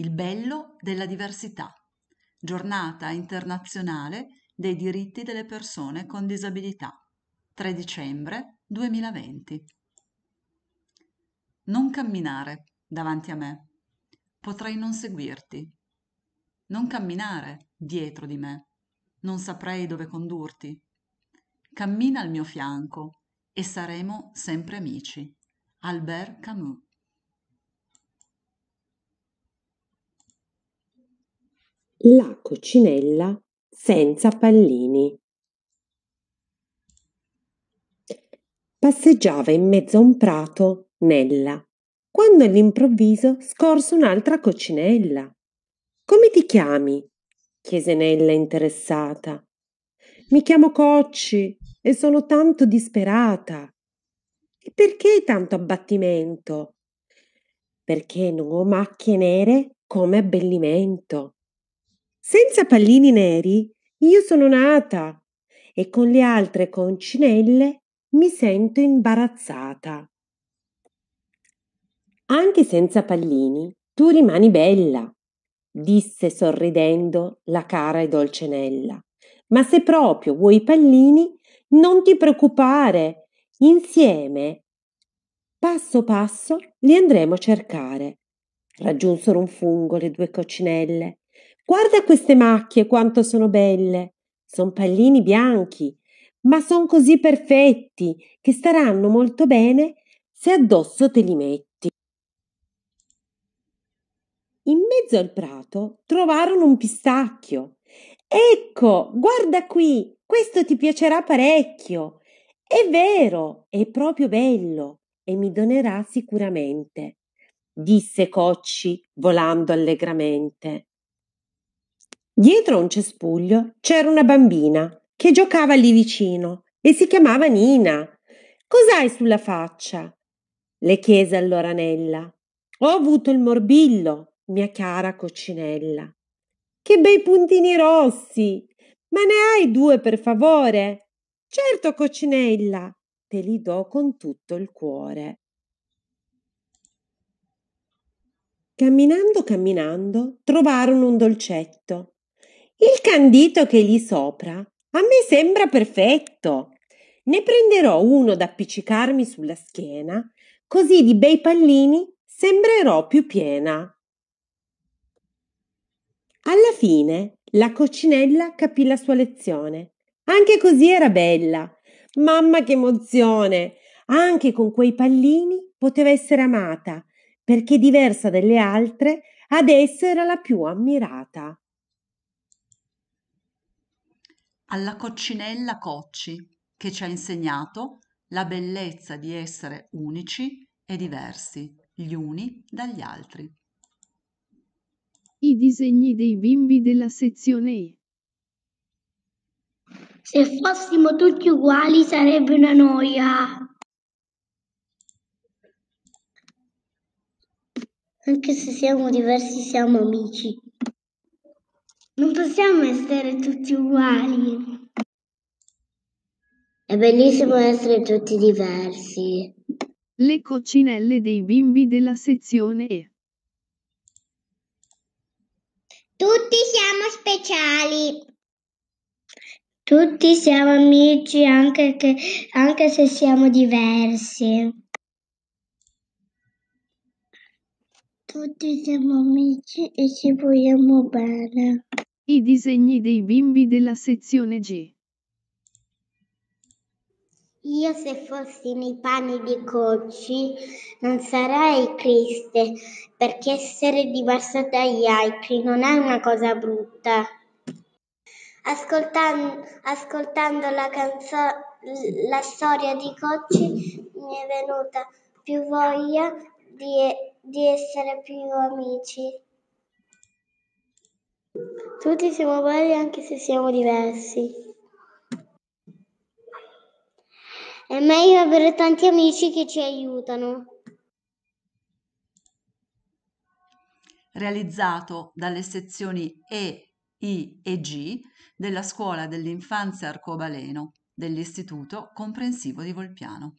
Il bello della diversità. Giornata internazionale dei diritti delle persone con disabilità. 3 dicembre 2020. Non camminare davanti a me. Potrei non seguirti. Non camminare dietro di me. Non saprei dove condurti. Cammina al mio fianco e saremo sempre amici. Albert Camus La coccinella senza pallini. Passeggiava in mezzo a un prato Nella, quando all'improvviso scorse un'altra coccinella. Come ti chiami? chiese Nella interessata. Mi chiamo Cocci e sono tanto disperata. E perché tanto abbattimento? Perché non ho macchie nere come abbellimento. Senza pallini neri io sono nata e con le altre concinelle mi sento imbarazzata. Anche senza pallini tu rimani bella, disse sorridendo la cara e dolce Ma se proprio vuoi i pallini, non ti preoccupare, insieme, passo passo, li andremo a cercare. Raggiunsero un fungo le due coccinelle Guarda queste macchie quanto sono belle. Son pallini bianchi, ma sono così perfetti che staranno molto bene se addosso te li metti. In mezzo al prato trovarono un pistacchio. Ecco, guarda qui, questo ti piacerà parecchio. È vero, è proprio bello e mi donerà sicuramente, disse Cocci volando allegramente. Dietro un cespuglio c'era una bambina che giocava lì vicino e si chiamava Nina. Cos'hai sulla faccia? le chiese allora Nella. Ho avuto il morbillo, mia cara coccinella. Che bei puntini rossi! Ma ne hai due, per favore? Certo, coccinella, te li do con tutto il cuore. Camminando, camminando, trovarono un dolcetto il candito che è lì sopra a me sembra perfetto. Ne prenderò uno da appiccicarmi sulla schiena, così di bei pallini sembrerò più piena. Alla fine la coccinella capì la sua lezione. Anche così era bella. Mamma che emozione! Anche con quei pallini poteva essere amata, perché diversa dalle altre, ad era la più ammirata alla coccinella Cocci, che ci ha insegnato la bellezza di essere unici e diversi gli uni dagli altri. I disegni dei bimbi della sezione E. Se fossimo tutti uguali sarebbe una noia. Anche se siamo diversi siamo amici. Non possiamo essere tutti uguali. È bellissimo essere tutti diversi. Le coccinelle dei bimbi della sezione E. Tutti siamo speciali. Tutti siamo amici anche, che, anche se siamo diversi. Tutti siamo amici e ci vogliamo bene. I disegni dei bimbi della sezione G. Io se fossi nei panni di Cocci non sarei triste, perché essere diverso dagli altri non è una cosa brutta. Ascoltan- ascoltando la, canzo- la storia di Cocci mi è venuta più voglia di, di essere più amici. Tutti siamo belli anche se siamo diversi. È meglio avere tanti amici che ci aiutano. Realizzato dalle sezioni E, I e G della Scuola dell'Infanzia Arcobaleno dell'Istituto Comprensivo di Volpiano.